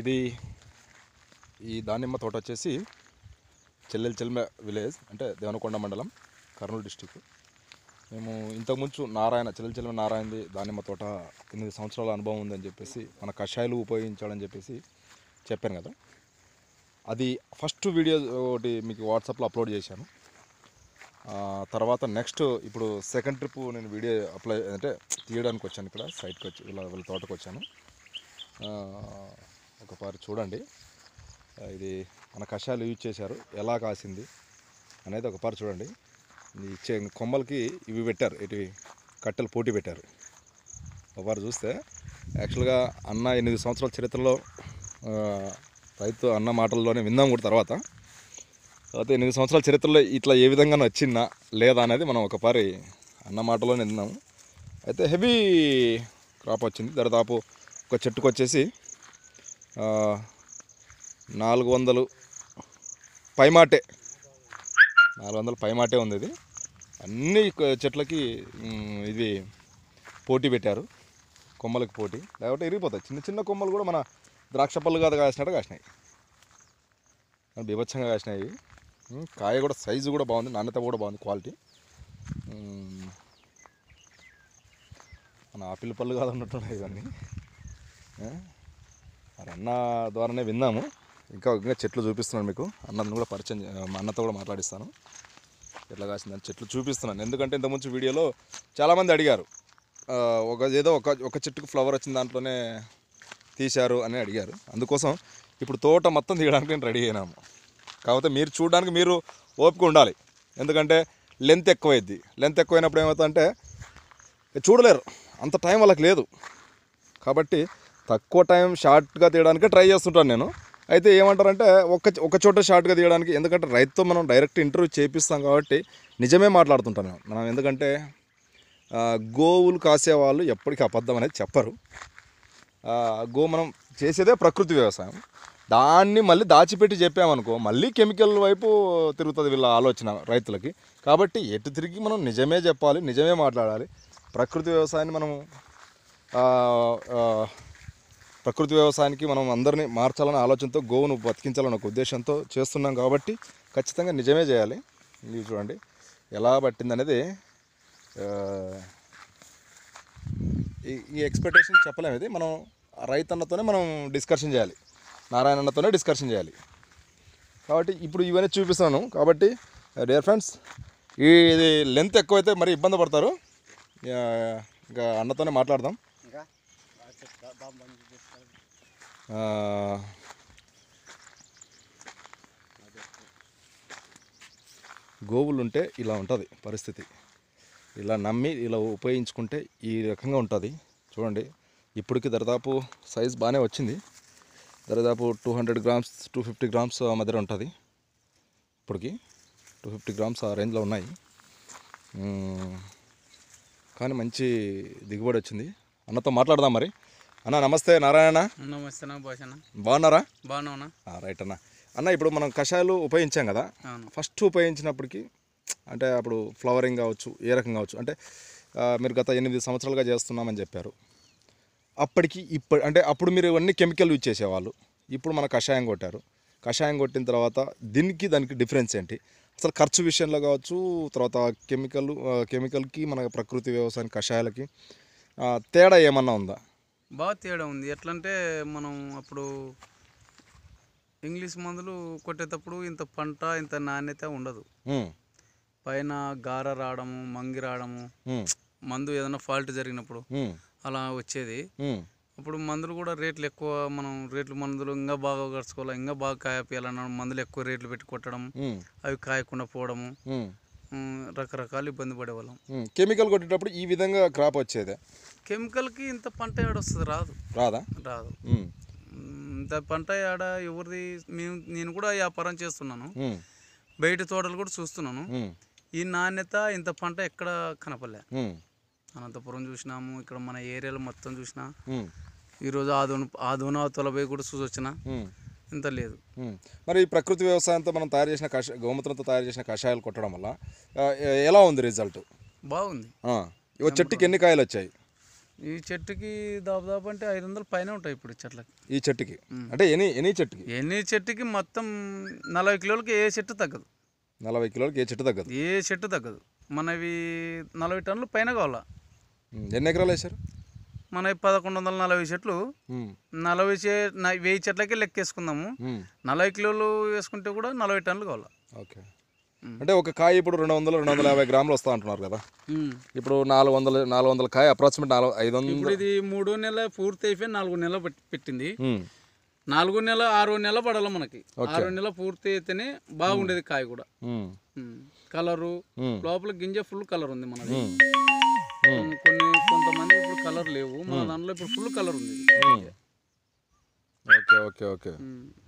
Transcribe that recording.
ఇది ఈ దానిమ్మ తోట వచ్చేసి చెల్లెల చెల్మ విలేజ్ అంటే దేవనకొండ మండలం కర్నూలు డిస్టిక్ మేము ఇంతకుముందు నారాయణ చెల్లెల చెల్మ నారాయణది దానిమ్మ తోట ఎనిమిది సంవత్సరాల అనుభవం ఉందని చెప్పేసి మన కషాయాలు ఉపయోగించాలని చెప్పేసి చెప్పాను కదా అది ఫస్ట్ వీడియో ఒకటి మీకు వాట్సాప్లో అప్లోడ్ చేశాను తర్వాత నెక్స్ట్ ఇప్పుడు సెకండ్ ట్రిప్ నేను వీడియో అప్లై అంటే తీయడానికి వచ్చాను ఇక్కడ సైట్కి వచ్చి వీళ్ళ వీళ్ళ తోటకు వచ్చాను ఒకసారి చూడండి ఇది మన కషాయాలు యూజ్ చేశారు ఎలా కాసింది అనేది ఒకసారి చూడండి ఇచ్చే కొమ్మలకి ఇవి పెట్టారు ఇటు కట్టెలు పోటీ పెట్టారు ఒకసారి చూస్తే యాక్చువల్గా అన్న ఎనిమిది సంవత్సరాల చరిత్రలో రైతు అన్న మాటల్లోనే విందాం కూడా తర్వాత అయితే ఎనిమిది సంవత్సరాల చరిత్రలో ఇట్లా ఏ విధంగా వచ్చిందా లేదా అనేది మనం ఒకసారి అన్న మాటలోనే విన్నాము అయితే హెవీ క్రాప్ వచ్చింది దాదాపు ఒక చెట్టుకు వచ్చేసి నాలుగు వందలు పైమాటే నాలుగు వందలు పైమాటే ఉంది ఇది అన్ని చెట్లకి ఇది పోటీ పెట్టారు కొమ్మలకి పోటీ లేకపోతే ఇరిగిపోతాయి చిన్న చిన్న కొమ్మలు కూడా మన ద్రాక్ష పళ్ళు కాదు కాసినట్టు కాసినాయి బీభత్సంగా కాసినాయి కాయ కూడా సైజు కూడా బాగుంది నాణ్యత కూడా బాగుంది క్వాలిటీ మన ఆపిల్ పళ్ళు కాదు అన్నట్టున్నాయి ఇవన్నీ అన్న ద్వారానే విన్నాము ఇంకా ఇంకా చెట్లు చూపిస్తున్నాను మీకు అన్నను కూడా పరిచయం మా అన్నతో కూడా మాట్లాడిస్తాను ఎట్లా కాసిందని చెట్లు చూపిస్తున్నాను ఎందుకంటే ఇంతకుముందు వీడియోలో చాలామంది అడిగారు ఒక ఏదో ఒక ఒక చెట్టుకు ఫ్లవర్ వచ్చిన దాంట్లోనే తీశారు అని అడిగారు అందుకోసం ఇప్పుడు తోట మొత్తం తీయడానికి నేను రెడీ అయినాము కాకపోతే మీరు చూడడానికి మీరు ఓపిక ఉండాలి ఎందుకంటే లెంత్ ఎక్కువైద్ది లెంత్ ఎక్కువైనప్పుడు ఏమవుతుందంటే చూడలేరు అంత టైం వాళ్ళకి లేదు కాబట్టి తక్కువ టైం షార్ట్గా తీయడానికి ట్రై చేస్తుంటాను నేను అయితే ఏమంటారంటే ఒక ఒక చోట షార్ట్గా తీయడానికి ఎందుకంటే రైతుతో మనం డైరెక్ట్ ఇంటర్వ్యూ చేపిస్తాం కాబట్టి నిజమే మాట్లాడుతుంటాను మనం ఎందుకంటే గోవులు కాసేవాళ్ళు ఎప్పటికీ అబద్ధం అనేది చెప్పరు గో మనం చేసేదే ప్రకృతి వ్యవసాయం దాన్ని మళ్ళీ దాచిపెట్టి చెప్పామనుకో మళ్ళీ కెమికల్ వైపు తిరుగుతుంది వీళ్ళ ఆలోచన రైతులకి కాబట్టి ఎటు తిరిగి మనం నిజమే చెప్పాలి నిజమే మాట్లాడాలి ప్రకృతి వ్యవసాయాన్ని మనం ప్రకృతి వ్యవసాయానికి మనం అందరినీ మార్చాలనే ఆలోచనతో గోవును బతికించాలని ఒక ఉద్దేశంతో చేస్తున్నాం కాబట్టి ఖచ్చితంగా నిజమే చేయాలి ఇవి చూడండి ఎలా పట్టింది అనేది ఈ ఎక్స్పెక్టేషన్ చెప్పలేము ఇది మనం రైతన్నతోనే మనం డిస్కషన్ చేయాలి నారాయణన్నతోనే డిస్కషన్ చేయాలి కాబట్టి ఇప్పుడు ఇవన్నీ చూపిస్తున్నాను కాబట్టి డియర్ uh, ఫ్రెండ్స్ ఈ ఇది లెంత్ ఎక్కువైతే మరి ఇబ్బంది పడతారు ఇంకా అన్నతోనే మాట్లాడదాం గోవులు ఉంటే ఇలా ఉంటుంది పరిస్థితి ఇలా నమ్మి ఇలా ఉపయోగించుకుంటే ఈ రకంగా ఉంటుంది చూడండి ఇప్పటికి దరిదాపు సైజ్ బాగానే వచ్చింది దరిదాపు two hundred grams two fifty grams మధ్య ఉంటుంది ఇప్పటికి టూ ఫిఫ్టీ గ్రామ్స్ ఆ రేంజ్లో ఉన్నాయి కానీ మంచి దిగుబడి వచ్చింది అన్నతో మాట్లాడదాం మరి అన్న నమస్తే నారాయణ నమస్తే బాగున్నారా బాగున్నా రైట్ అన్న అన్న ఇప్పుడు మనం కషాయాలు ఉపయోగించాం కదా ఫస్ట్ ఉపయోగించినప్పటికి అంటే అప్పుడు ఫ్లవరింగ్ కావచ్చు ఏ రకం కావచ్చు అంటే మీరు గత ఎనిమిది సంవత్సరాలుగా చేస్తున్నామని చెప్పారు అప్పటికి ఇప్పటి అంటే అప్పుడు మీరు ఇవన్నీ కెమికల్ యూజ్ చేసేవాళ్ళు ఇప్పుడు మన కషాయం కొట్టారు కషాయం కొట్టిన తర్వాత దీనికి దానికి డిఫరెన్స్ ఏంటి అసలు ఖర్చు విషయంలో కావచ్చు తర్వాత కెమికల్ కెమికల్కి మన ప్రకృతి వ్యవసాయం కషాయాలకి తేడా ఏమన్నా ఉందా బాగా తేడా ఉంది ఎట్లంటే మనం అప్పుడు ఇంగ్లీష్ మందులు కొట్టేటప్పుడు ఇంత పంట ఇంత నాణ్యత ఉండదు పైన గార రావడము మంగి రావడము మందు ఏదైనా ఫాల్ట్ జరిగినప్పుడు అలా వచ్చేది అప్పుడు మందులు కూడా రేట్లు ఎక్కువ మనం రేట్లు మందులు ఇంకా బాగా ఖర్చుకోవాలి ఇంకా బాగా కాయపేయాలన్న మందులు ఎక్కువ రేట్లు పెట్టి కొట్టడం అవి కాయకుండా పోవడము రకరకాల ఇబ్బంది పడే వాళ్ళం కెమికల్ కొట్టేటప్పుడు ఈ విధంగా క్రాప్ వచ్చేది కెమికల్కి ఇంత పంట ఏడొస్తుంది రాదు రాదా రాదు ఇంత పంట ఆడ ఎవరిది మేము నేను కూడా వ్యాపారం చేస్తున్నాను బయట తోటలు కూడా చూస్తున్నాను ఈ నాణ్యత ఇంత పంట ఎక్కడ కనపలే అనంతపురం చూసినాము ఇక్కడ మన ఏరియాలో మొత్తం చూసినా ఈరోజు ఆదోన ఆదోన తొలభై కూడా చూసి ఇంత లేదు మరి ఈ ప్రకృతి వ్యవసాయంతో మనం తయారు చేసిన కష గోమూత్రంతో తయారు చేసిన కషాయాలు కొట్టడం వల్ల ఎలా ఉంది రిజల్ట్ బాగుంది చెట్టుకి ఎన్ని కాయలు వచ్చాయి ఈ చెట్టుకి దాదాపు అంటే ఐదు వందల పైన ఉంటాయి ఇప్పుడు చెట్లకి ఈ చెట్టుకి అంటే ఎనీ ఎనీ చెట్టుకి ఎనీ చెట్టుకి మొత్తం నలభై కిలోలకి ఏ చెట్టు తగ్గదు నలభై కిలోలకి ఏ చెట్టు తగ్గదు ఏ చెట్టు తగ్గదు మనవి నలభై టన్నులు పైన కావాలా ఎన్ని ఎకరాలు వేసారు మన పదకొండు వందల నలభై చెట్లు నలభై చే వెయ్యి చెట్లకే లెక్కేసుకుందాము నలభై కిలోలు వేసుకుంటే కూడా నలభై టన్నులు కావాలి ఓకే అంటే ఒక కాయ ఇప్పుడు రెండు వందలు రెండు వందల యాభై గ్రాములు వస్తా అంటున్నారు కదా ఇప్పుడు నాలుగు వందల నాలుగు వందల కాయ అప్రాక్సిమేట్ నాలుగు ఐదు వందలు ఇది మూడో నెల పూర్తి అయిపోయి నాలుగు నెల పెట్టింది నాలుగో నెల ఆరో నెల పడాలి మనకి ఆరో నెల పూర్తి అయితేనే బాగుండేది కాయ కూడా కలరు లోపల గింజ ఫుల్ కలర్ ఉంది మనకి కొన్ని కొంతమంది ఇప్పుడు కలర్ లేవు మా దాంట్లో ఇప్పుడు ఫుల్ కలర్ ఉంది ఓకే ఓకే ఓకే